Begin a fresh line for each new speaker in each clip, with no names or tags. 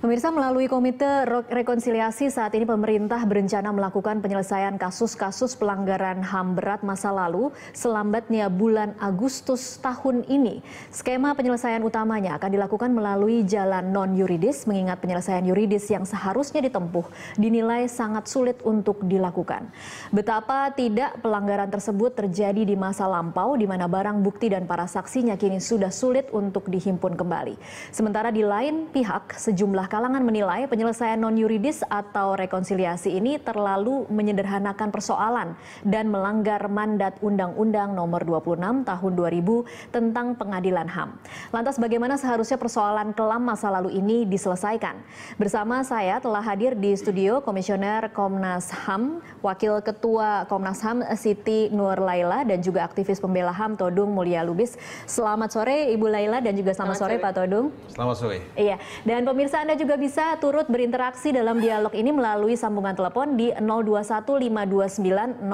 Pemirsa melalui Komite Rekonsiliasi saat ini pemerintah berencana melakukan penyelesaian kasus-kasus pelanggaran HAM berat masa lalu selambatnya bulan Agustus tahun ini. Skema penyelesaian utamanya akan dilakukan melalui jalan non-yuridis mengingat penyelesaian yuridis yang seharusnya ditempuh dinilai sangat sulit untuk dilakukan. Betapa tidak pelanggaran tersebut terjadi di masa lampau di mana barang bukti dan para saksinya kini sudah sulit untuk dihimpun kembali. Sementara di lain pihak sejumlah kalangan menilai penyelesaian non-yuridis atau rekonsiliasi ini terlalu menyederhanakan persoalan dan melanggar mandat Undang-Undang Nomor 26 Tahun 2000 tentang Pengadilan HAM. Lantas bagaimana seharusnya persoalan kelam masa lalu ini diselesaikan? Bersama saya telah hadir di studio Komisioner Komnas HAM, Wakil Ketua Komnas HAM Siti Nur Laila dan juga aktivis pembela HAM Todung Mulia Lubis. Selamat sore Ibu Laila dan juga selamat, selamat sore, sore Pak Todung. Selamat sore. Iya, dan pemirsa Anda juga bisa turut berinteraksi dalam dialog ini melalui sambungan telepon di 0215290311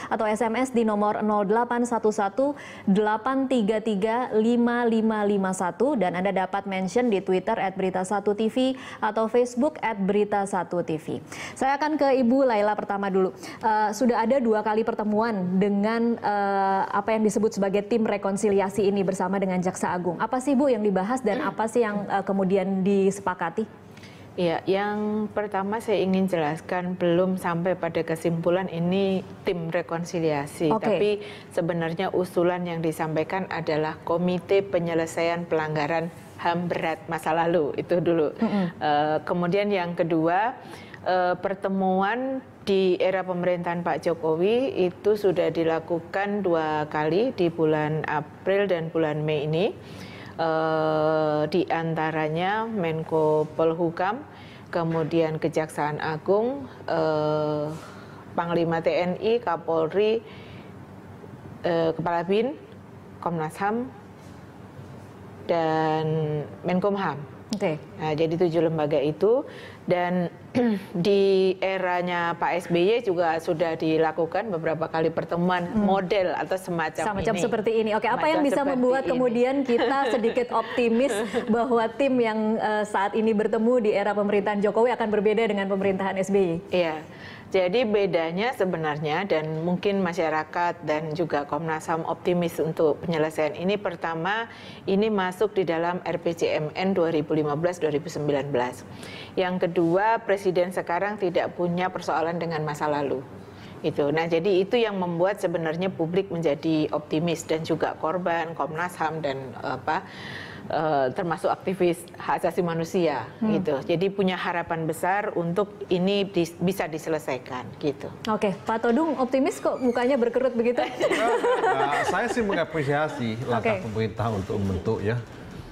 atau SMS di nomor 08118335551 dan Anda dapat mention di Twitter at Berita1 TV atau Facebook at Berita1 TV. Saya akan ke Ibu Laila pertama dulu. Uh, sudah ada dua kali pertemuan dengan uh, apa yang disebut sebagai tim rekonsiliasi ini bersama dengan Jaksa Agung. Apa sih Bu yang dibahas dan apa sih yang uh, kemudian kemudian disepakati?
Ya, yang pertama saya ingin jelaskan belum sampai pada kesimpulan ini tim rekonsiliasi, okay. tapi sebenarnya usulan yang disampaikan adalah komite penyelesaian pelanggaran HAM berat masa lalu itu dulu. Mm -hmm. e, kemudian yang kedua e, pertemuan di era pemerintahan Pak Jokowi itu sudah dilakukan dua kali di bulan April dan bulan Mei ini eh, di antaranya Menko Polhukam, kemudian Kejaksaan Agung, eh, Panglima TNI, Kapolri, eh, Kepala BIN, Komnas HAM, dan Menkumham. Okay. Nah, jadi tujuh lembaga itu dan di eranya Pak SBY juga sudah dilakukan beberapa kali pertemuan hmm. model atau semacam, semacam ini. seperti
ini. Oke, okay, apa yang bisa membuat ini. kemudian kita sedikit optimis bahwa tim yang uh, saat ini bertemu di era pemerintahan Jokowi akan berbeda dengan pemerintahan SBY? Iya. Yeah. Jadi bedanya
sebenarnya dan
mungkin masyarakat dan
juga Komnas HAM optimis untuk penyelesaian ini pertama ini masuk di dalam RPJMN 2015-2019. Yang kedua, presiden sekarang tidak punya persoalan dengan masa lalu itu. Nah, jadi itu yang membuat sebenarnya publik menjadi optimis dan juga korban Komnas HAM dan apa uh, termasuk aktivis hak asasi manusia hmm. gitu. Jadi punya harapan besar untuk ini
di, bisa diselesaikan gitu.
Oke, okay. Pak Todung optimis kok mukanya berkerut begitu?
nah, saya sih mengapresiasi langkah okay. pemerintah untuk membentuk ya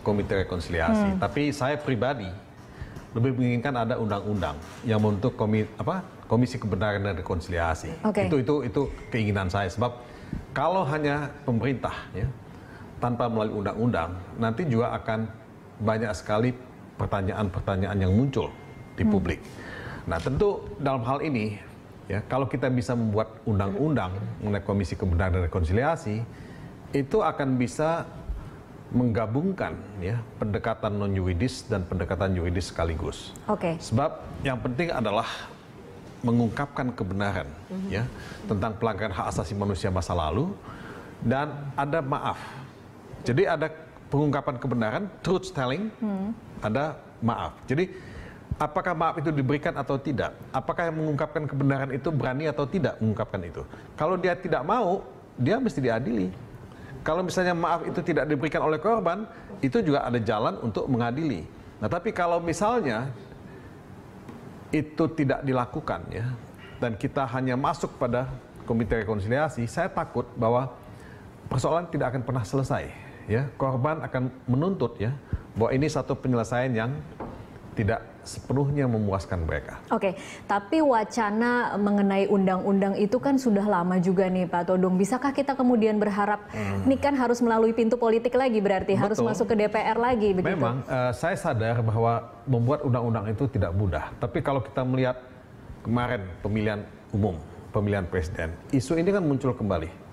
komite rekonsiliasi. Hmm. Tapi saya pribadi lebih menginginkan ada undang-undang yang membentuk apa komisi kebenaran dan rekonsiliasi. Okay. Itu itu itu keinginan saya sebab kalau hanya pemerintah ya tanpa melalui undang-undang, nanti juga akan banyak sekali pertanyaan-pertanyaan yang muncul di hmm. publik. Hmm. Nah, tentu dalam hal ini, ya kalau kita bisa membuat undang-undang mengenai Komisi Kebenaran dan Rekonsiliasi, itu akan bisa menggabungkan ya pendekatan non yuridis dan pendekatan yuridis sekaligus. Oke. Okay. Sebab yang penting adalah mengungkapkan kebenaran mm -hmm. ya tentang pelanggaran hak asasi manusia masa lalu dan ada maaf jadi ada pengungkapan kebenaran, truth telling, hmm. ada maaf. Jadi apakah maaf itu diberikan atau tidak? Apakah yang mengungkapkan kebenaran itu berani atau tidak mengungkapkan itu? Kalau dia tidak mau, dia mesti diadili. Kalau misalnya maaf itu tidak diberikan oleh korban, itu juga ada jalan untuk mengadili. Nah, tapi kalau misalnya itu tidak dilakukan ya, dan kita hanya masuk pada komite rekonsiliasi, saya takut bahwa persoalan tidak akan pernah selesai ya korban akan menuntut ya bahwa ini satu penyelesaian yang tidak sepenuhnya memuaskan mereka.
Oke, tapi wacana mengenai undang-undang itu kan sudah lama juga nih Pak Todong. Bisakah kita kemudian berharap hmm. ini kan harus melalui pintu politik lagi berarti Betul. harus masuk ke DPR lagi begitu? Memang
uh, saya sadar bahwa membuat undang-undang itu tidak mudah. Tapi kalau kita melihat kemarin pemilihan umum, pemilihan presiden, isu ini kan muncul kembali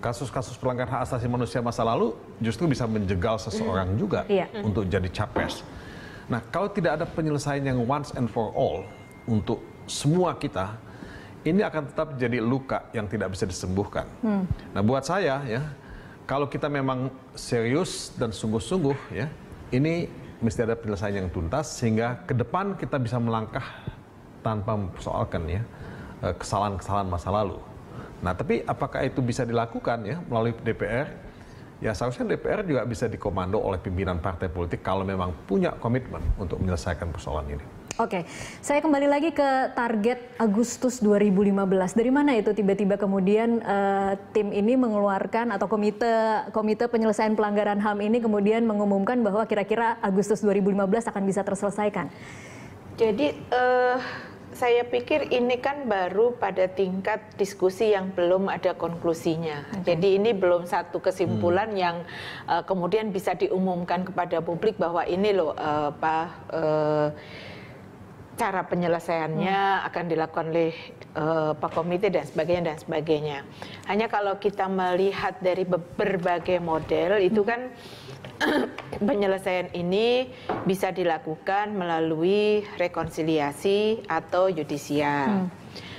kasus-kasus pelanggaran hak asasi manusia masa lalu justru bisa menjegal seseorang mm. juga yeah. Mm-hmm. untuk jadi capres. Nah, kalau tidak ada penyelesaian yang once and for all untuk semua kita, ini akan tetap jadi luka yang tidak bisa disembuhkan. Mm. Nah, buat saya ya, kalau kita memang serius dan sungguh-sungguh ya, ini mesti ada penyelesaian yang tuntas sehingga ke depan kita bisa melangkah tanpa mempersoalkan ya eh, kesalahan-kesalahan masa lalu. Nah, tapi apakah itu bisa dilakukan ya melalui DPR? Ya seharusnya DPR juga bisa dikomando oleh pimpinan partai politik kalau memang punya komitmen untuk menyelesaikan persoalan ini.
Oke, saya kembali lagi ke target Agustus 2015. Dari mana itu tiba-tiba kemudian uh, tim ini mengeluarkan atau komite komite penyelesaian pelanggaran HAM ini kemudian mengumumkan bahwa kira-kira Agustus 2015 akan bisa terselesaikan.
Jadi uh, saya pikir ini kan baru pada tingkat diskusi yang belum ada konklusinya. Okay. Jadi ini belum satu kesimpulan hmm. yang uh, kemudian bisa diumumkan kepada publik bahwa ini loh uh, apa uh, cara penyelesaiannya hmm. akan dilakukan oleh Pak Komite dan sebagainya dan sebagainya. Hanya kalau kita melihat dari berbagai model itu hmm. kan penyelesaian ini bisa dilakukan melalui rekonsiliasi atau yudisial. Hmm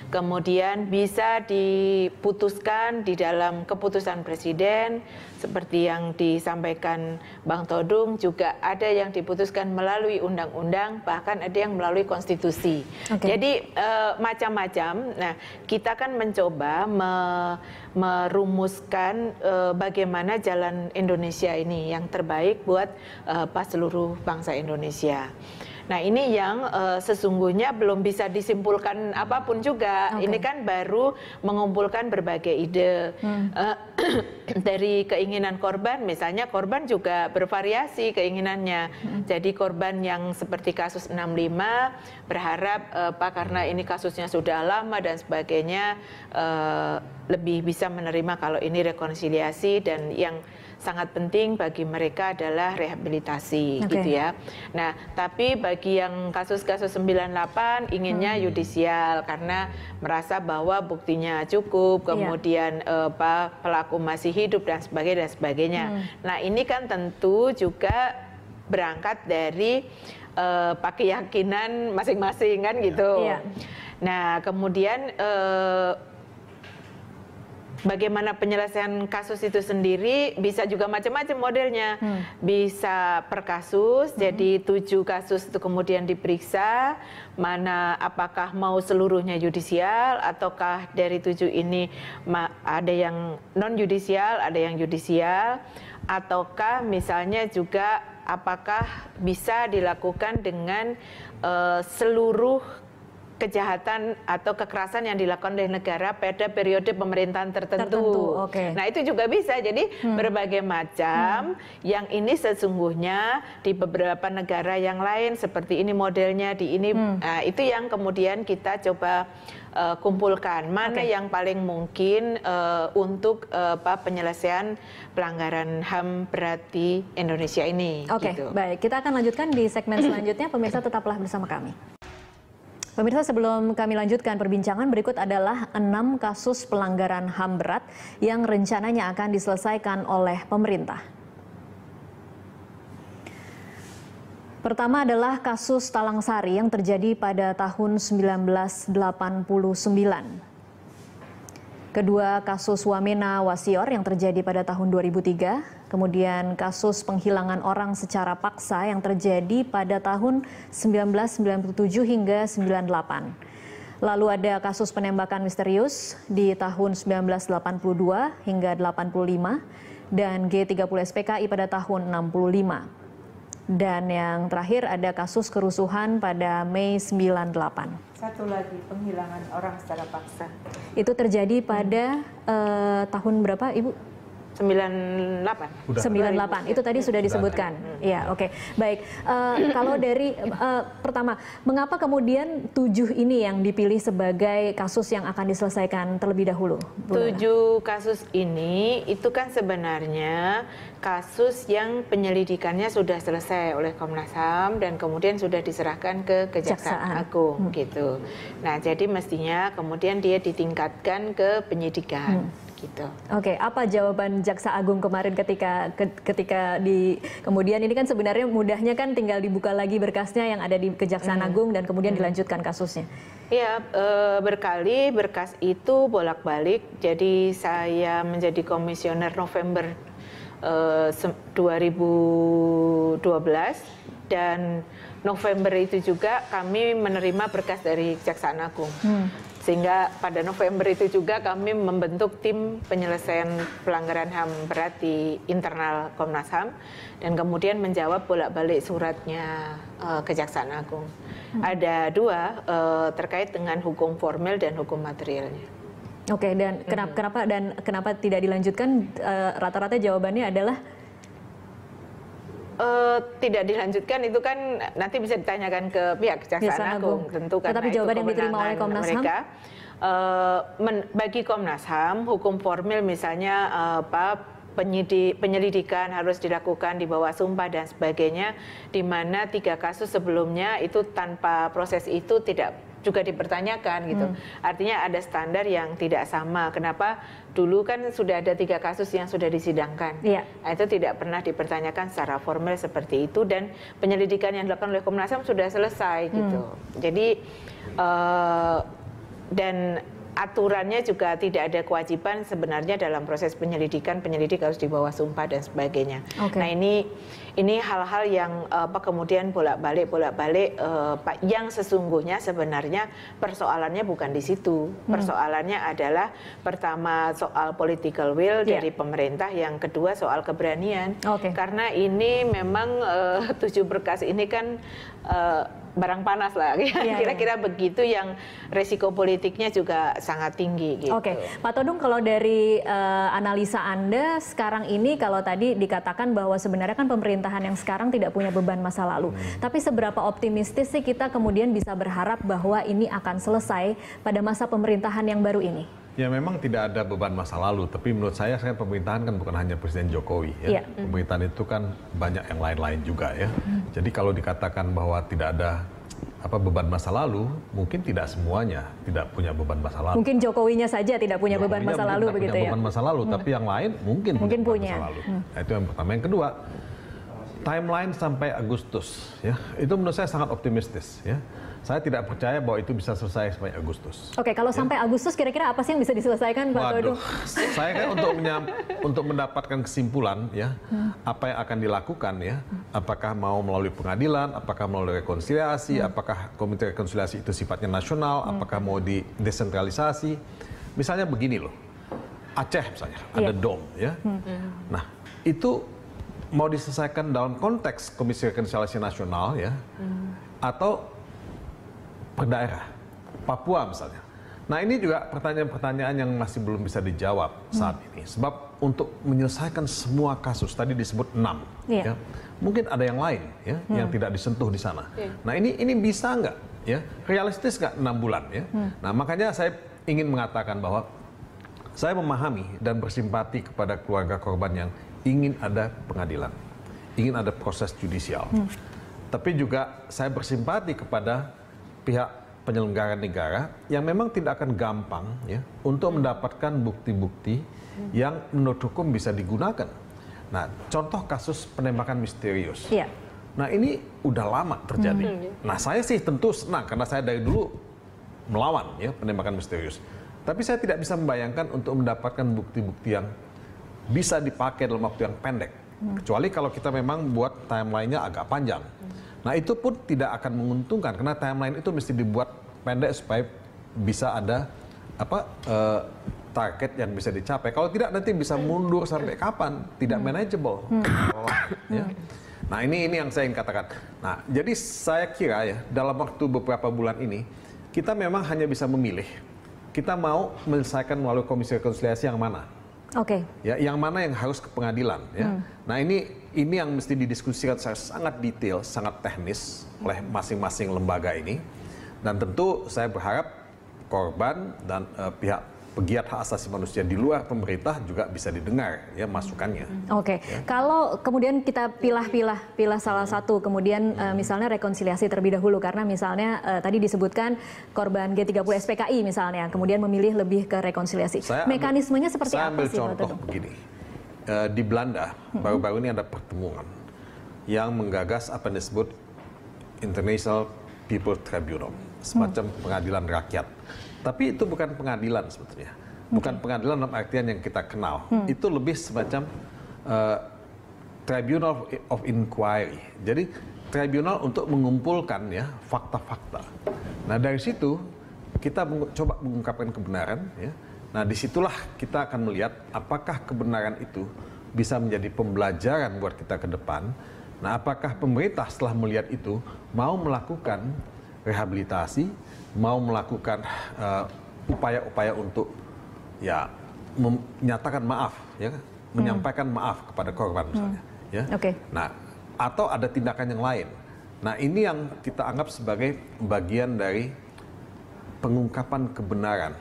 kemudian bisa diputuskan di dalam keputusan presiden seperti yang disampaikan Bang Todung juga ada yang diputuskan melalui undang-undang bahkan ada yang melalui konstitusi. Okay. Jadi e, macam-macam. Nah, kita kan mencoba me, merumuskan e, bagaimana jalan Indonesia ini yang terbaik buat e, pas seluruh bangsa Indonesia. Nah ini yang uh, sesungguhnya belum bisa disimpulkan apapun juga. Okay. Ini kan baru mengumpulkan berbagai ide hmm. uh, dari keinginan korban. Misalnya korban juga bervariasi keinginannya. Hmm. Jadi korban yang seperti kasus 65 berharap uh, Pak karena ini kasusnya sudah lama dan sebagainya uh, lebih bisa menerima kalau ini rekonsiliasi dan yang sangat penting bagi mereka adalah rehabilitasi okay. gitu ya. Nah, tapi bagi yang kasus-kasus 98 inginnya hmm. yudisial karena merasa bahwa buktinya cukup, iya. kemudian yeah. eh, pelaku masih hidup dan sebagainya dan sebagainya. Hmm. Nah, ini kan tentu juga berangkat dari eh, pakai keyakinan masing-masing kan gitu. Yeah. Nah, kemudian eh, bagaimana penyelesaian kasus itu sendiri bisa juga macam-macam modelnya. Hmm. Bisa per kasus, hmm. jadi tujuh kasus itu kemudian diperiksa mana apakah mau seluruhnya yudisial ataukah dari tujuh ini ada yang non yudisial, ada yang yudisial ataukah misalnya juga apakah bisa dilakukan dengan uh, seluruh kejahatan atau kekerasan yang dilakukan oleh negara pada periode pemerintahan tertentu. tertentu okay. Nah itu juga bisa jadi hmm. berbagai macam hmm. yang ini sesungguhnya di beberapa negara yang lain seperti ini modelnya di ini hmm. nah, itu yang kemudian kita coba uh, kumpulkan mana okay. yang paling mungkin uh, untuk uh, apa penyelesaian pelanggaran HAM berarti Indonesia ini. Oke, okay, gitu. baik.
Kita akan lanjutkan di segmen selanjutnya. Pemirsa tetaplah bersama kami. Pemirsa sebelum kami lanjutkan perbincangan berikut adalah enam kasus pelanggaran HAM berat yang rencananya akan diselesaikan oleh pemerintah. Pertama adalah kasus Talang Sari yang terjadi pada tahun 1989. Kedua kasus Wamena Wasior yang terjadi pada tahun 2003, kemudian kasus penghilangan orang secara paksa yang terjadi pada tahun 1997 hingga 98. Lalu ada kasus penembakan misterius di tahun 1982 hingga 85 dan G30 SPKI pada tahun 65. Dan yang terakhir ada kasus kerusuhan pada Mei 98.
Satu lagi penghilangan orang secara paksa.
Itu terjadi pada hmm. uh, tahun berapa Ibu?
98.
Udah. 98. Itu tadi sudah disebutkan. Ya, oke. Okay. Baik. Uh, kalau dari uh, pertama, mengapa kemudian tujuh ini yang dipilih sebagai kasus yang akan diselesaikan terlebih dahulu?
Tujuh kasus ini itu kan sebenarnya kasus yang penyelidikannya sudah selesai oleh Komnas HAM dan kemudian sudah diserahkan ke Kejaksaan Jaksaan. Agung hmm. gitu. Nah, jadi mestinya kemudian dia ditingkatkan ke penyidikan. Hmm gitu.
Oke, okay, apa jawaban jaksa agung kemarin ketika ketika di kemudian ini kan sebenarnya mudahnya kan tinggal dibuka lagi berkasnya yang ada di kejaksaan hmm. agung dan kemudian hmm. dilanjutkan kasusnya. Iya,
e, berkali berkas itu bolak-balik. Jadi saya menjadi komisioner November e, 2012 dan November itu juga kami menerima berkas dari Kejaksaan Agung. Hmm. Sehingga pada November itu juga kami membentuk tim penyelesaian pelanggaran HAM berat di internal Komnas HAM dan kemudian menjawab bolak-balik suratnya uh, Kejaksaan Agung. Hmm. Ada dua uh, terkait dengan hukum formal dan hukum materialnya.
Oke, okay, dan kenapa, hmm. kenapa dan kenapa tidak dilanjutkan? Eh, rata-rata uh, rata -rata jawabannya adalah uh,
tidak dilanjutkan itu kan nanti bisa ditanyakan ke pihak Kejaksaan Biasa, Agung. Agung tentu karena Tetapi jawaban itu yang diterima oleh Komnas HAM Uh, bagi Komnas HAM hukum formil misalnya uh, apa penyidik, penyelidikan harus dilakukan di bawah sumpah dan sebagainya, di mana tiga kasus sebelumnya itu tanpa proses itu tidak juga dipertanyakan gitu. Hmm. Artinya ada standar yang tidak sama. Kenapa dulu kan sudah ada tiga kasus yang sudah disidangkan. Ya. Nah, itu tidak pernah dipertanyakan secara formal seperti itu dan penyelidikan yang dilakukan oleh Komnas HAM sudah selesai gitu. Hmm. Jadi uh, dan aturannya juga tidak ada kewajiban sebenarnya dalam proses penyelidikan penyelidik harus di bawah sumpah dan sebagainya. Okay. Nah ini ini hal-hal yang eh, apa kemudian bolak-balik bolak-balik uh, yang sesungguhnya sebenarnya persoalannya bukan di situ. Hmm. Persoalannya adalah pertama soal political will yeah. dari pemerintah, yang kedua soal keberanian. Okay. Karena ini memang uh, tujuh berkas ini kan uh, barang panas lah. Iya, iya. Kira-kira ya. begitu yang resiko politiknya juga sangat tinggi. Gitu. Oke, okay.
Pak Todung kalau dari uh, analisa Anda sekarang ini kalau tadi dikatakan bahwa sebenarnya kan pemerintahan yang sekarang tidak punya beban masa lalu. Hmm. Tapi seberapa optimistis sih kita kemudian bisa berharap bahwa ini akan selesai pada masa pemerintahan yang baru ini?
Ya memang tidak ada beban masa lalu, tapi menurut saya saya pemerintahan kan bukan hanya Presiden Jokowi ya. ya. Pemerintahan itu kan banyak yang lain-lain juga ya. Mm. Jadi kalau dikatakan bahwa tidak ada apa beban masa lalu mungkin tidak semuanya tidak punya beban masa lalu mungkin
Jokowinya saja tidak punya Jokowinya beban masa lalu begitu punya ya beban
masa lalu hmm. tapi yang lain mungkin, mungkin punya, punya. masa lalu hmm. nah, itu yang pertama yang kedua timeline sampai Agustus ya itu menurut saya sangat optimistis ya saya tidak percaya bahwa itu bisa selesai sampai Agustus.
Oke, kalau ya. sampai Agustus kira-kira apa sih yang bisa diselesaikan Pak Waduh, Todung?
saya kan untuk menyam, untuk mendapatkan kesimpulan ya, hmm. apa yang akan dilakukan ya, apakah mau melalui pengadilan, apakah melalui rekonsiliasi, hmm. apakah komite rekonsiliasi itu sifatnya nasional, hmm. apakah mau di desentralisasi. Misalnya begini loh. Aceh misalnya, yeah. ada DOM ya. Hmm. Nah, itu mau diselesaikan dalam konteks Komisi Rekonsiliasi Nasional ya, hmm. atau per daerah. Papua misalnya. Nah ini juga pertanyaan-pertanyaan yang masih belum bisa dijawab saat hmm. ini. Sebab untuk menyelesaikan semua kasus tadi disebut enam, yeah. ya, mungkin ada yang lain ya hmm. yang tidak disentuh di sana. Yeah. Nah ini ini bisa nggak ya realistis nggak enam bulan ya. Hmm. Nah makanya saya ingin mengatakan bahwa saya memahami dan bersimpati kepada keluarga korban yang ingin ada pengadilan, ingin ada proses judicial, Hmm. Tapi juga saya bersimpati kepada pihak penyelenggara negara yang memang tidak akan gampang ya untuk mendapatkan bukti-bukti yang menurut hukum bisa digunakan. Nah, contoh kasus penembakan misterius. Ya. Nah, ini udah lama terjadi. Hmm. Nah, saya sih tentu senang karena saya dari dulu melawan ya penembakan misterius. Tapi saya tidak bisa membayangkan untuk mendapatkan bukti-bukti yang bisa dipakai dalam waktu yang pendek Hmm. Kecuali kalau kita memang buat timelinenya agak panjang. Hmm. Nah itu pun tidak akan menguntungkan karena timeline itu mesti dibuat pendek supaya bisa ada apa uh, target yang bisa dicapai. Kalau tidak nanti bisa hmm. mundur sampai kapan? Tidak hmm. manageable. Hmm. ya. Hmm. Nah ini ini yang saya ingin katakan. Nah jadi saya kira ya dalam waktu beberapa bulan ini kita memang hanya bisa memilih. Kita mau menyelesaikan melalui komisi rekonsiliasi yang mana? Oke. Okay. Ya, yang mana yang harus ke pengadilan ya. Hmm. Nah, ini ini yang mesti didiskusikan secara sangat detail, sangat teknis oleh masing-masing lembaga ini. Dan tentu saya berharap korban dan uh, pihak pegiat hak asasi manusia di luar pemerintah juga bisa didengar ya masukannya. Hmm.
Oke, okay. ya. kalau kemudian kita pilah-pilah pilah salah satu kemudian eh, hmm. uh, misalnya rekonsiliasi terlebih dahulu karena misalnya uh, tadi disebutkan korban G30 SPKI misalnya kemudian memilih lebih ke rekonsiliasi. Saya Mekanismenya seperti saya apa ambil sih? contoh
begini. Uh, di Belanda hmm. baru-baru ini ada pertemuan yang menggagas apa yang disebut International People Tribunal, semacam hmm. pengadilan rakyat tapi itu bukan pengadilan sebetulnya. Bukan okay. pengadilan dalam artian yang kita kenal. Hmm. Itu lebih semacam uh, tribunal of, inquiry. Jadi tribunal untuk mengumpulkan ya fakta-fakta. Nah, dari situ kita coba mengungkapkan kebenaran ya. Nah, disitulah kita akan melihat apakah kebenaran itu bisa menjadi pembelajaran buat kita ke depan. Nah, apakah pemerintah setelah melihat itu mau melakukan rehabilitasi mau melakukan eh, upaya-upaya uh, untuk ya menyatakan maaf ya kan? hmm. menyampaikan maaf kepada korban misalnya hmm. ya okay. nah atau ada tindakan yang lain nah ini yang kita anggap sebagai bagian dari pengungkapan kebenaran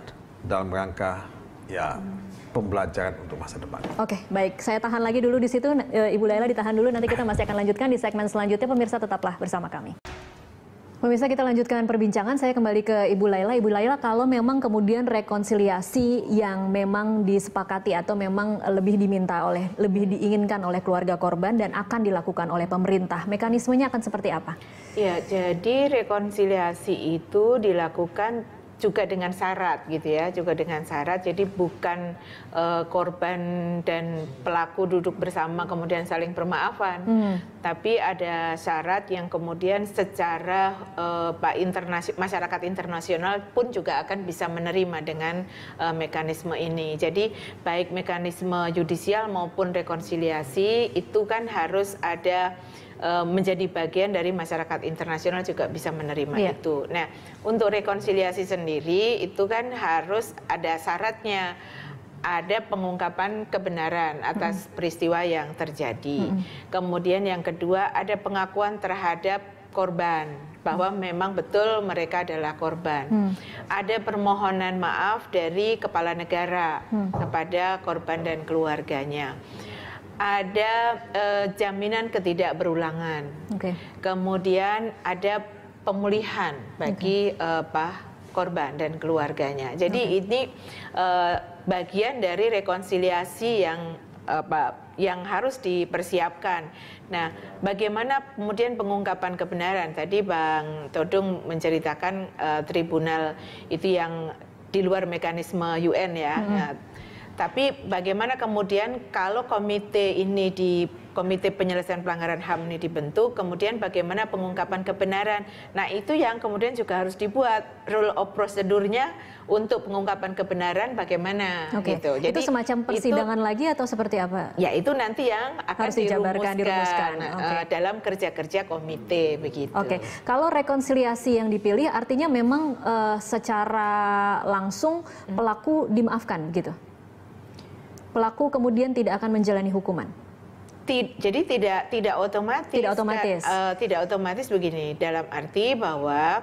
dalam rangka ya hmm. pembelajaran untuk masa depan.
Oke, baik. Saya tahan lagi dulu di situ, eh, Ibu Laila ditahan dulu. Nanti kita masih akan lanjutkan di segmen selanjutnya. Pemirsa tetaplah bersama kami. Pemirsa kita lanjutkan perbincangan, saya kembali ke Ibu Laila. Ibu Laila kalau memang kemudian rekonsiliasi yang memang disepakati atau memang lebih diminta oleh, lebih diinginkan oleh keluarga korban dan akan dilakukan oleh pemerintah, mekanismenya akan seperti apa?
Ya, jadi rekonsiliasi itu dilakukan juga dengan syarat gitu ya, juga dengan syarat. Jadi bukan uh, korban dan pelaku duduk bersama kemudian saling bermaafan, hmm. tapi ada syarat yang kemudian secara uh, pak internasi masyarakat internasional pun juga akan bisa menerima dengan uh, mekanisme ini. Jadi baik mekanisme judicial maupun rekonsiliasi itu kan harus ada uh, menjadi bagian dari masyarakat internasional juga bisa menerima yeah. itu. Nah, untuk rekonsiliasi sendiri itu kan harus ada syaratnya ada pengungkapan kebenaran atas hmm. peristiwa yang terjadi. Hmm. Kemudian yang kedua ada pengakuan terhadap korban bahwa hmm. memang betul mereka adalah korban. Hmm. Ada permohonan maaf dari kepala negara hmm. kepada korban dan keluarganya ada uh, jaminan ketidakberulangan. Okay. Kemudian ada pemulihan bagi okay. uh, eh, apa korban dan keluarganya. Jadi okay. ini uh, bagian dari rekonsiliasi yang apa yang harus dipersiapkan. Nah, bagaimana kemudian pengungkapan kebenaran? Tadi Bang Todung menceritakan uh, tribunal itu yang di luar mekanisme UN ya. Hmm. Nah, tapi bagaimana kemudian kalau komite ini di komite penyelesaian pelanggaran HAM ini dibentuk, kemudian bagaimana pengungkapan kebenaran. Nah, itu yang kemudian juga harus dibuat rule of prosedurnya untuk pengungkapan kebenaran bagaimana okay. gitu. Jadi itu semacam
persidangan itu, lagi atau seperti apa? Ya, itu
nanti yang akan harus dijabarkan dirumuskan, dirumuskan. Eh, okay. Uh, dalam kerja-kerja komite begitu. Oke. Okay.
Kalau rekonsiliasi yang dipilih artinya memang uh, secara langsung hmm. pelaku dimaafkan gitu pelaku kemudian tidak akan menjalani hukuman?
Tid, jadi tidak tidak otomatis. Tidak otomatis. Dan, uh, eh, tidak otomatis begini dalam arti bahwa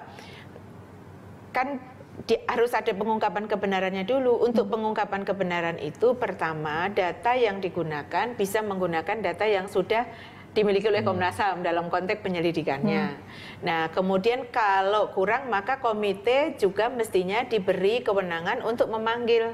kan di, harus ada pengungkapan kebenarannya dulu. Untuk hmm. pengungkapan kebenaran itu pertama data yang digunakan bisa menggunakan data yang sudah dimiliki oleh hmm. Komnas HAM dalam konteks penyelidikannya. Hmm. Nah, kemudian kalau kurang maka komite juga mestinya diberi kewenangan untuk memanggil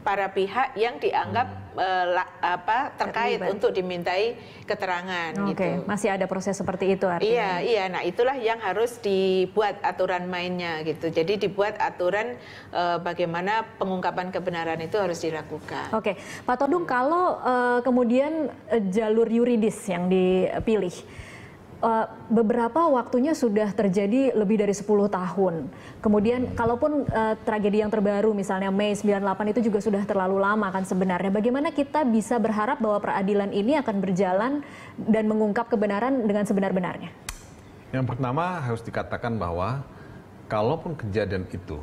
para pihak yang dianggap hmm. uh, apa terkait Terlibat. untuk dimintai keterangan Oke, okay. gitu.
masih ada proses seperti itu artinya. Iya, iya.
Nah, itulah yang harus dibuat aturan mainnya gitu. Jadi dibuat aturan uh, bagaimana pengungkapan kebenaran itu harus dilakukan.
Oke. Okay. Pak Todung, kalau uh, kemudian uh, jalur yuridis yang dipilih uh, beberapa waktunya sudah terjadi lebih dari 10 tahun. Kemudian kalaupun uh, tragedi yang terbaru misalnya Mei 98 itu juga sudah terlalu lama kan sebenarnya. Bagaimana kita bisa berharap bahwa peradilan ini akan berjalan dan mengungkap kebenaran dengan sebenar-benarnya?
Yang pertama harus dikatakan bahwa kalaupun kejadian itu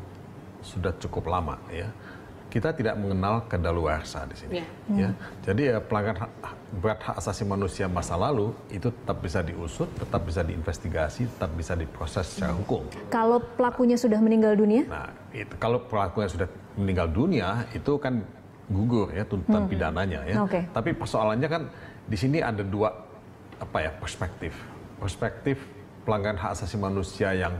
sudah cukup lama ya kita tidak mengenal kedaluarsa di sini. Yeah. Mm. Ya. ya. Hmm. Jadi ya pelanggaran berat hak asasi manusia masa lalu itu tetap bisa diusut, tetap bisa diinvestigasi, tetap bisa diproses secara hmm. hukum.
Kalau pelakunya sudah meninggal dunia? Nah,
itu, kalau pelakunya sudah meninggal dunia itu kan gugur ya tuntutan mm. pidananya ya. Okay. Tapi persoalannya kan di sini ada dua apa ya perspektif. Perspektif pelanggaran hak asasi manusia yang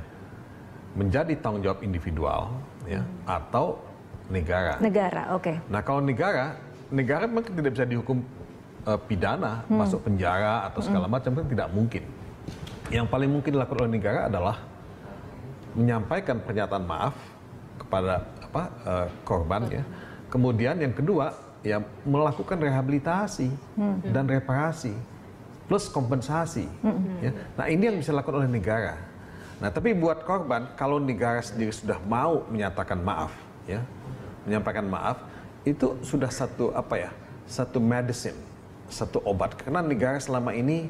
menjadi tanggung jawab individual ya mm. atau negara.
Negara, oke. Okay.
Nah kalau negara, negara memang tidak bisa dihukum uh, pidana, hmm. masuk penjara atau segala hmm. macam itu tidak mungkin. Yang paling mungkin dilakukan oleh negara adalah menyampaikan pernyataan maaf kepada apa uh, korban ya. Kemudian yang kedua ya melakukan rehabilitasi hmm. dan reparasi plus kompensasi. Hmm. Ya. Nah ini yang bisa dilakukan oleh negara. Nah tapi buat korban kalau negara sendiri sudah mau menyatakan maaf ya menyampaikan maaf itu sudah satu apa ya satu medicine satu obat karena negara selama ini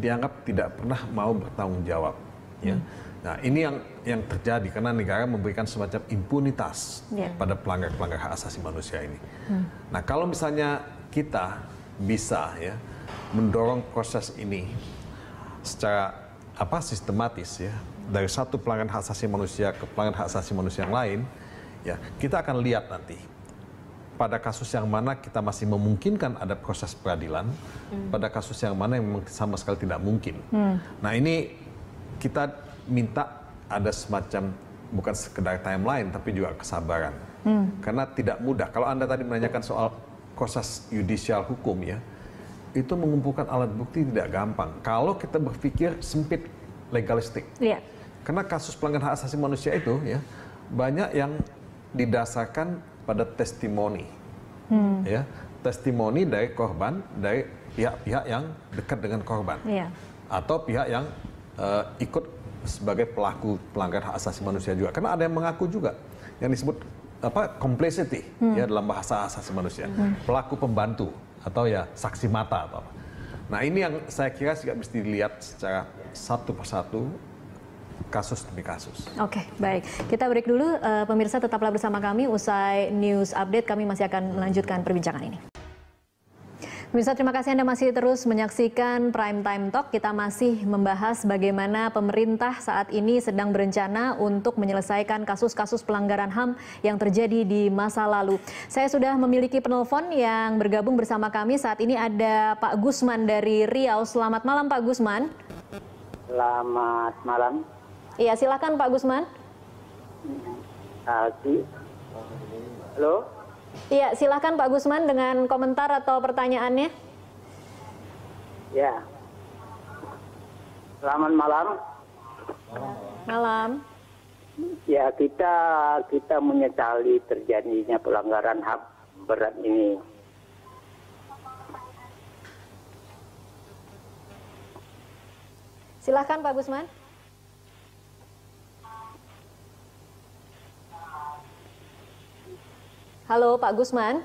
dianggap tidak pernah mau bertanggung jawab ya hmm. nah ini yang yang terjadi karena negara memberikan semacam impunitas yeah. pada pelanggar pelanggar hak asasi manusia ini hmm. nah kalau misalnya kita bisa ya mendorong proses ini secara apa sistematis ya dari satu pelanggan hak asasi manusia ke pelanggan hak asasi manusia yang lain Ya, kita akan lihat nanti pada kasus yang mana kita masih memungkinkan ada proses peradilan, hmm. pada kasus yang mana yang memang sama sekali tidak mungkin. Hmm. Nah ini kita minta ada semacam bukan sekedar timeline tapi juga kesabaran, hmm. karena tidak mudah. Kalau anda tadi menanyakan soal proses judicial hukum ya, itu mengumpulkan alat bukti tidak gampang. Kalau kita berpikir sempit legalistik, yeah. karena kasus pelanggaran hak asasi manusia itu ya banyak yang didasarkan pada testimoni. Hmm. Ya, testimoni dari korban dari pihak-pihak yang dekat dengan korban. Yeah. Atau pihak yang uh, ikut sebagai pelaku pelanggar hak asasi manusia juga. Karena ada yang mengaku juga yang disebut apa complicity hmm. ya dalam bahasa asasi manusia. Hmm. Pelaku pembantu atau ya saksi mata atau apa. Nah, ini yang saya kira juga mesti dilihat secara satu persatu kasus demi kasus.
Oke, okay, baik. Kita break dulu, uh, pemirsa tetaplah bersama kami. Usai news update, kami masih akan melanjutkan perbincangan ini. Pemirsa, terima kasih Anda masih terus menyaksikan Prime Time Talk. Kita masih membahas bagaimana pemerintah saat ini sedang berencana untuk menyelesaikan kasus-kasus pelanggaran HAM yang terjadi di masa lalu. Saya sudah memiliki penelpon yang bergabung bersama kami. Saat ini ada Pak Gusman dari Riau. Selamat malam Pak Gusman. Selamat malam. Iya, silakan Pak Gusman. Halo. Iya, silakan Pak Gusman dengan komentar atau pertanyaannya. Ya. Selamat malam. Malam. Ya, kita kita menyesali terjadinya pelanggaran hak berat ini. Silahkan Pak Gusman. Halo Pak Gusman.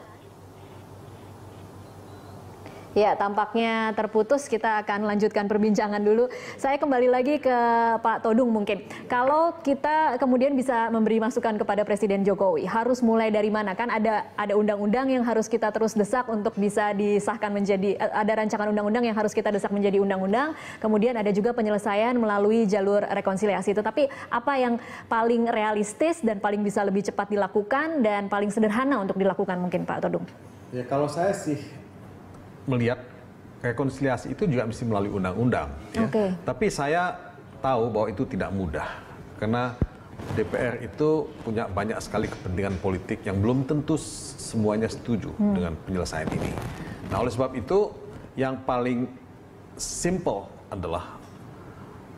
Ya, tampaknya terputus. Kita akan lanjutkan perbincangan dulu. Saya kembali lagi ke Pak Todung mungkin. Kalau kita kemudian bisa memberi masukan kepada Presiden Jokowi, harus mulai dari mana? Kan ada ada undang-undang yang harus kita terus desak untuk bisa disahkan menjadi eh, ada rancangan undang-undang yang harus kita desak menjadi undang-undang. Kemudian ada juga penyelesaian melalui jalur rekonsiliasi. Tetapi apa yang paling realistis dan paling bisa lebih cepat dilakukan dan paling sederhana untuk dilakukan mungkin Pak Todung?
Ya kalau saya sih melihat rekonsiliasi itu juga mesti melalui undang-undang. Ya. Okay. Tapi saya tahu bahwa itu tidak mudah karena DPR itu punya banyak sekali kepentingan politik yang belum tentu semuanya setuju hmm. dengan penyelesaian ini. Nah, oleh sebab itu yang paling simple adalah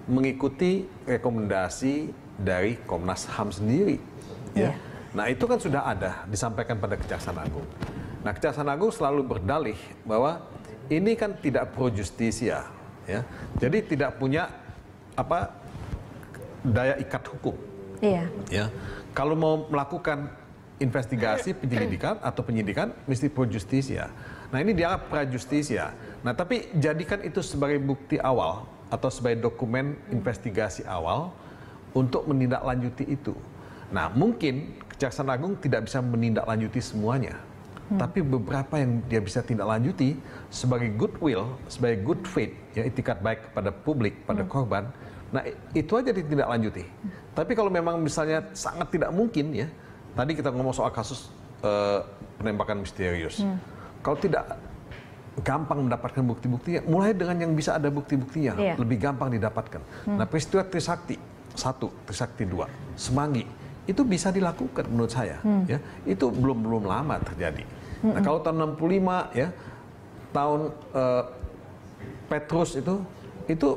mengikuti rekomendasi dari Komnas HAM sendiri. Ya. Yeah. Nah, itu kan sudah ada disampaikan pada Kejaksaan Agung. Nah, Kejaksaan Agung selalu berdalih bahwa ini kan tidak pro justisia, ya. Jadi tidak punya apa daya ikat hukum.
Iya. Ya.
Kalau mau melakukan investigasi penyelidikan atau penyidikan mesti pro justisia. Nah, ini dianggap pra justisia. Nah, tapi jadikan itu sebagai bukti awal atau sebagai dokumen investigasi awal untuk menindaklanjuti itu. Nah, mungkin Kejaksaan Agung tidak bisa menindaklanjuti semuanya Hmm. tapi beberapa yang dia bisa tindak lanjuti sebagai goodwill, sebagai good faith, ya itikat baik kepada publik, pada hmm. korban. Nah, itu aja ditindak lanjuti. Hmm. Tapi kalau memang misalnya sangat tidak mungkin ya, tadi kita ngomong soal kasus uh, penembakan misterius. Hmm. Kalau tidak gampang mendapatkan bukti-buktinya, mulai dengan yang bisa ada bukti-buktinya, yeah. lebih gampang didapatkan. Hmm. Nah, peristiwa Trisakti satu, Trisakti dua, Semanggi itu bisa dilakukan menurut saya hmm. ya itu belum belum lama terjadi nah, hmm. nah kalau tahun 65 ya tahun uh, Petrus itu itu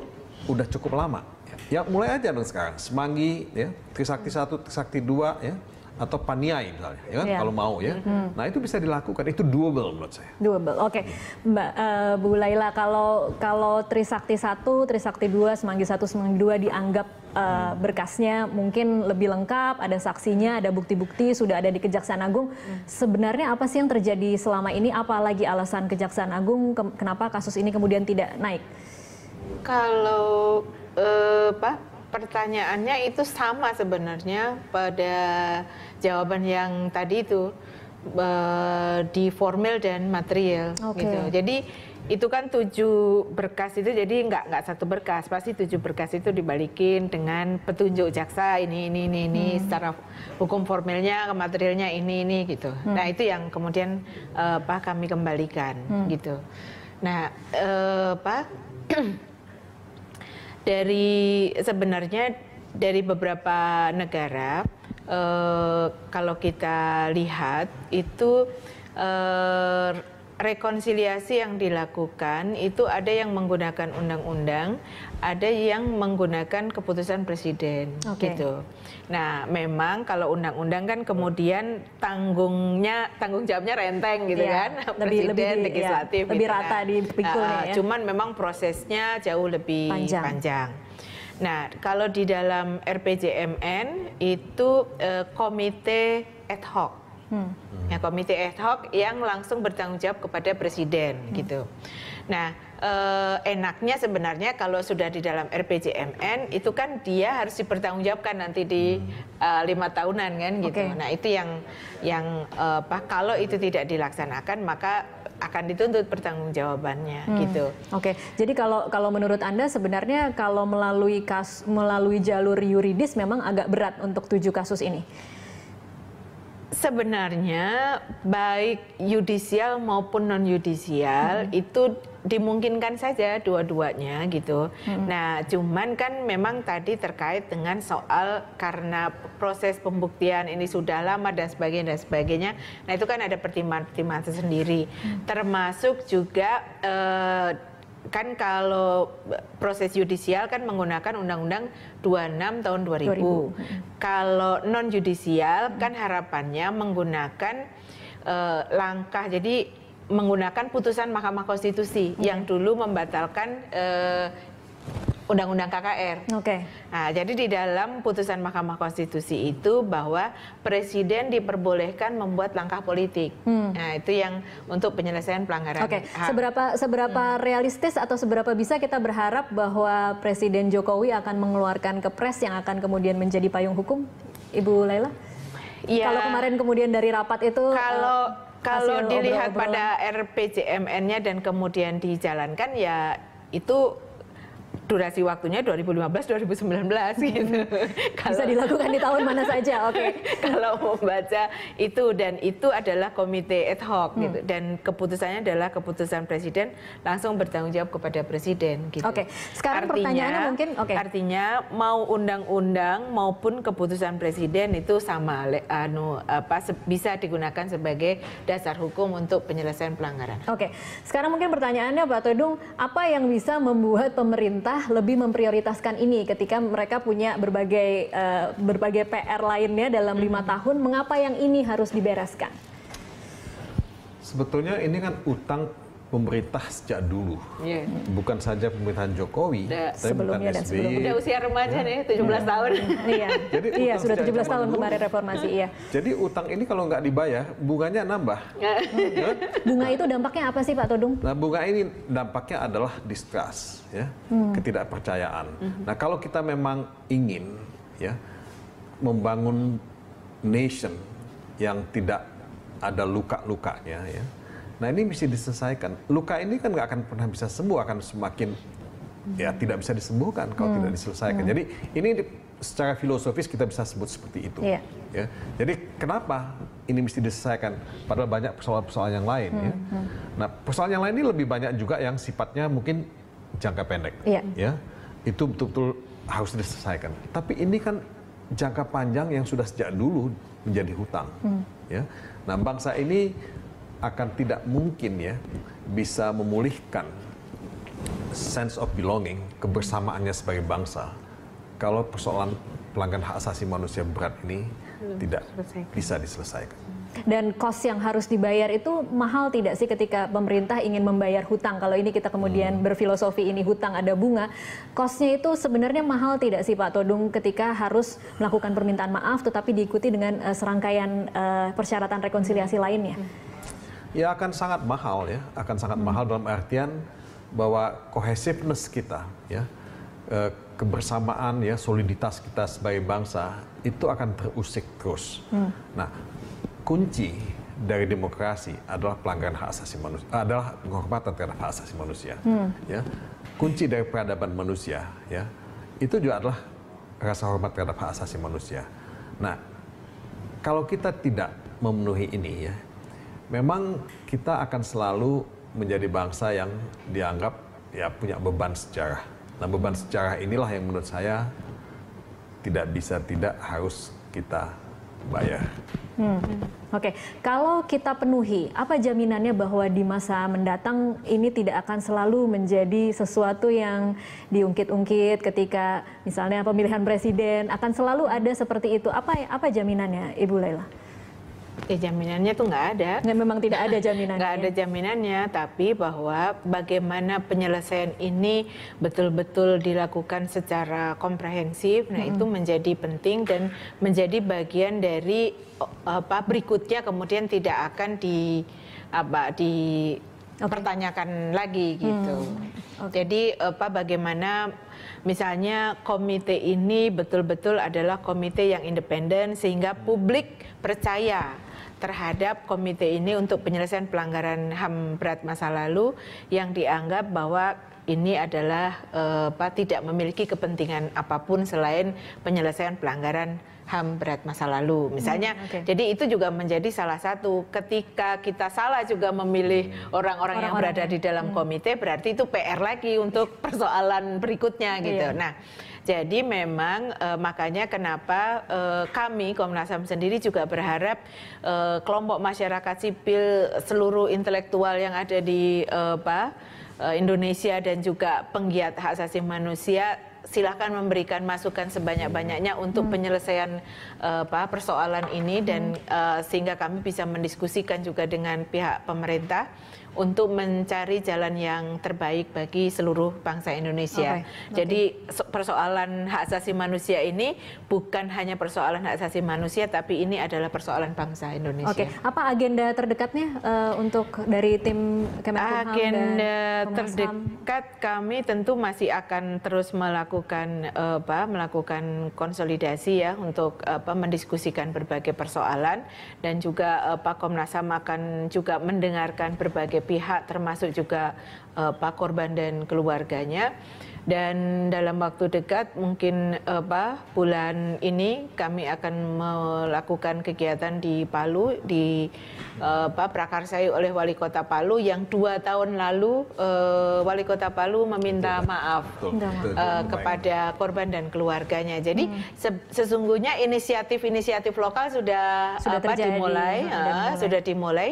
udah cukup lama ya mulai aja dong sekarang semanggi ya trisakti satu trisakti dua ya atau paniai misalnya, ya kan? Yeah. Kalau mau ya. Hmm. Nah itu bisa dilakukan, itu doable menurut saya.
Doable, oke. Okay. Mbak uh, Bu Laila, kalau kalau Trisakti satu, Trisakti dua, Semanggi satu, Semanggi dua dianggap uh, berkasnya mungkin lebih lengkap, ada saksinya, ada bukti-bukti, sudah ada di Kejaksaan Agung. Hmm. Sebenarnya apa sih yang terjadi selama ini? Apalagi alasan Kejaksaan Agung ke kenapa kasus ini kemudian tidak naik? Kalau uh,
eh, apa pertanyaannya itu sama sebenarnya pada jawaban yang tadi itu uh, di formal dan material okay. gitu. Jadi itu kan tujuh berkas itu jadi nggak nggak satu berkas pasti tujuh berkas itu dibalikin dengan petunjuk jaksa ini ini ini ini hmm. secara hukum formalnya materialnya ini ini gitu hmm. nah itu yang kemudian uh, apa kami kembalikan hmm. gitu nah uh, apa dari sebenarnya dari beberapa negara eh, kalau kita lihat itu eh, rekonsiliasi yang dilakukan itu ada yang menggunakan undang-undang, ada yang menggunakan keputusan presiden okay. gitu. Nah, memang kalau undang-undang kan kemudian tanggungnya tanggung jawabnya renteng gitu ya, kan. Lebih, presiden lebih iya, legislatif ya, lebih kan. rata kan. di pikulnya uh, ya. Cuman memang prosesnya jauh lebih panjang. panjang. Nah, kalau di dalam RPJMN itu uh, komite ad hoc. Hmm. Ya, komite ad hoc yang langsung bertanggung jawab kepada presiden hmm. gitu. Nah, eh, enaknya sebenarnya kalau sudah di dalam RPJMN itu kan dia harus dipertanggungjawabkan nanti di hmm. eh, lima tahunan kan gitu. Okay. Nah, itu yang yang eh, apa kalau itu tidak dilaksanakan maka akan dituntut pertanggungjawabannya hmm. gitu.
Oke, okay. jadi kalau kalau menurut anda sebenarnya kalau melalui kas melalui jalur yuridis memang agak berat untuk tujuh kasus ini.
Sebenarnya baik yudisial maupun non yudisial hmm. itu dimungkinkan saja dua-duanya gitu. Hmm. Nah, cuman kan memang tadi terkait dengan soal karena proses pembuktian ini sudah lama dan sebagainya dan sebagainya. Nah, itu kan ada pertimbangan-pertimbangan tersendiri. Hmm. Termasuk juga eh, kan kalau proses yudisial kan menggunakan undang-undang 26 tahun 2000. 2000. Hmm. Kalau non yudisial hmm. kan harapannya menggunakan uh, langkah jadi menggunakan putusan Mahkamah Konstitusi okay. Iya. yang dulu membatalkan uh, Undang-Undang KKR. Oke. Okay. Nah, jadi di dalam putusan Mahkamah Konstitusi itu bahwa presiden diperbolehkan membuat langkah politik. Hmm. Nah, itu yang untuk penyelesaian pelanggaran. Oke. Okay. Seberapa
seberapa hmm. realistis atau seberapa bisa kita berharap bahwa Presiden Jokowi akan mengeluarkan kepres yang akan kemudian menjadi payung hukum, Ibu Laila?
Iya. kalau kemarin
kemudian dari rapat itu eh, kalau uh, kalau dilihat pada
rpjmn nya dan kemudian dijalankan ya itu durasi waktunya 2015-2019 gitu. Kalau, Bisa dilakukan di tahun mana saja, oke. Okay. kalau membaca itu dan itu adalah komite ad hoc gitu. hmm. gitu dan keputusannya adalah keputusan presiden langsung bertanggung jawab kepada presiden gitu. Oke. Okay. Sekarang artinya, pertanyaannya mungkin oke. Okay. Artinya mau undang-undang maupun keputusan presiden itu sama anu
apa bisa digunakan sebagai dasar hukum untuk penyelesaian pelanggaran. Oke. Okay. Sekarang mungkin pertanyaannya Pak Todung, apa yang bisa membuat pemerintah pemerintah lebih memprioritaskan ini ketika mereka punya berbagai uh, berbagai PR lainnya dalam lima hmm. tahun mengapa yang ini harus dibereskan
sebetulnya ini kan utang pemerintah sejak dulu. Yeah. Bukan saja pemerintahan Jokowi, da, tapi sebelumnya dan sebelumnya. Sudah usia
remaja yeah. nih, 17 yeah. tahun. Iya. Jadi iya, sudah 17 tahun dulu. kemarin reformasi, iya.
Jadi utang ini kalau nggak dibayar, bunganya nambah. Iya. Iya kan?
Bunga itu dampaknya apa sih Pak Todung?
Nah, bunga ini dampaknya adalah distrust, ya. Hmm. Ketidakpercayaan. Hmm. Nah, kalau kita memang ingin ya membangun nation yang tidak ada luka-lukanya ya Nah ini mesti diselesaikan. Luka ini kan nggak akan pernah bisa sembuh, akan semakin ya hmm. tidak bisa disembuhkan kalau hmm. tidak diselesaikan. Hmm. Jadi ini di, secara filosofis kita bisa sebut seperti itu. Yeah. Ya. Jadi kenapa ini mesti diselesaikan? Padahal banyak persoalan-persoalan yang lain. Hmm. Ya. Hmm. Nah persoalan yang lain ini lebih banyak juga yang sifatnya mungkin jangka pendek. Yeah. Ya. Itu betul-betul harus diselesaikan. Tapi ini kan jangka panjang yang sudah sejak dulu menjadi hutang. Hmm. Ya. Nah bangsa ini akan tidak mungkin ya bisa memulihkan sense of belonging, kebersamaannya sebagai bangsa. Kalau persoalan pelanggan hak asasi manusia berat ini
Belum tidak diselesaikan.
bisa diselesaikan.
Dan kos yang harus dibayar itu mahal tidak sih ketika pemerintah ingin membayar hutang? Kalau ini kita kemudian hmm. berfilosofi ini hutang ada bunga, kosnya itu sebenarnya mahal tidak sih Pak Todung ketika harus melakukan permintaan maaf tetapi diikuti dengan uh, serangkaian uh, persyaratan rekonsiliasi lainnya? Hmm
ya akan sangat mahal ya, akan sangat hmm. mahal dalam artian bahwa kohesiveness kita ya, eh, kebersamaan ya, soliditas kita sebagai bangsa itu akan terusik terus. Hmm. Nah, kunci dari demokrasi adalah pelanggaran hak asasi manusia, adalah penghormatan terhadap hak asasi manusia. Hmm. Ya, kunci dari peradaban manusia, ya, itu juga adalah rasa hormat terhadap hak asasi manusia. Nah, kalau kita tidak memenuhi ini, ya, memang kita akan selalu menjadi bangsa yang dianggap ya punya beban sejarah. Nah beban sejarah inilah yang menurut saya tidak bisa tidak harus kita bayar.
Hmm. Oke, okay. kalau kita penuhi, apa jaminannya bahwa di masa mendatang ini tidak akan selalu menjadi sesuatu yang diungkit-ungkit ketika misalnya pemilihan presiden akan selalu ada seperti itu. Apa apa jaminannya, Ibu Laila?
Ya jaminannya tuh nggak ada. Nggak memang tidak ada jaminannya. Nggak ada jaminannya, tapi bahwa bagaimana penyelesaian ini betul-betul dilakukan secara komprehensif, nah hmm. itu menjadi penting dan menjadi bagian dari eh, apa berikutnya kemudian tidak akan di apa di okay. pertanyakan lagi gitu. Hmm. Okay. Jadi apa bagaimana misalnya komite ini betul-betul adalah komite yang independen sehingga publik percaya terhadap komite ini untuk penyelesaian pelanggaran HAM berat masa lalu yang dianggap bahwa ini adalah eh, apa, tidak memiliki kepentingan apapun selain penyelesaian pelanggaran HAM berat masa lalu hmm, misalnya. Hmm, okay. Jadi itu juga menjadi salah satu ketika kita salah juga memilih hmm. orang-orang hmm. yang berada ya. di dalam hmm. komite berarti itu PR lagi untuk iya. persoalan berikutnya iya. gitu. Yeah. Nah, jadi memang eh, makanya kenapa eh, kami Komnas HAM sendiri juga berharap eh, kelompok masyarakat sipil seluruh intelektual yang ada di apa Indonesia dan juga penggiat hak asasi manusia silahkan memberikan masukan sebanyak-banyaknya untuk hmm. penyelesaian uh, apa persoalan ini dan hmm. uh, sehingga kami bisa mendiskusikan juga dengan pihak pemerintah untuk mencari jalan yang terbaik bagi seluruh bangsa Indonesia. Okay. Okay. Jadi persoalan hak asasi manusia ini bukan hanya persoalan hak asasi manusia, tapi ini adalah persoalan bangsa Indonesia. Oke, okay.
apa agenda terdekatnya uh, untuk dari tim Kemenkumham Agenda terdekat
kami tentu masih akan terus melakukan uh, apa melakukan konsolidasi ya untuk apa mendiskusikan berbagai persoalan dan juga Pak Komnas HAM akan juga mendengarkan berbagai pihak termasuk juga eh, Pak korban dan keluarganya dan dalam waktu dekat mungkin apa bulan ini kami akan melakukan kegiatan di Palu di apa prakarsai oleh wali kota Palu yang dua tahun lalu eh, wali kota Palu meminta betul, maaf betul, betul, eh, kepada korban dan keluarganya. Jadi hmm. sesungguhnya inisiatif-inisiatif lokal sudah sudah apa, terjadi, dimulai, ya, sudah dimulai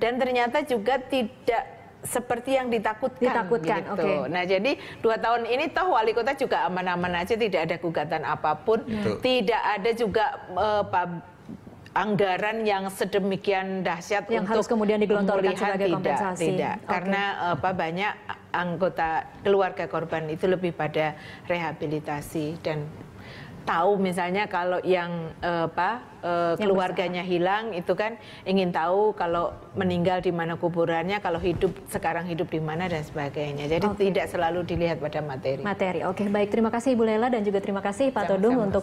dan ternyata juga tidak seperti yang ditakutkan. Ditakutkan, gitu. Okay. Nah jadi dua tahun ini toh wali kota juga aman-aman aja, tidak ada gugatan apapun, hmm. tidak ada juga uh, anggaran yang sedemikian dahsyat yang untuk harus kemudian digelontorkan sebagai kompensasi. Tidak, okay. karena eh, apa banyak anggota keluarga korban itu lebih pada rehabilitasi dan tahu misalnya kalau yang eh, apa eh, keluarganya hilang itu kan ingin tahu kalau meninggal di mana kuburannya, kalau hidup sekarang hidup di mana dan sebagainya. Jadi okay. tidak selalu dilihat pada materi. Materi.
Oke, okay. baik. Terima kasih Ibu Lela dan juga terima kasih Pak Todung untuk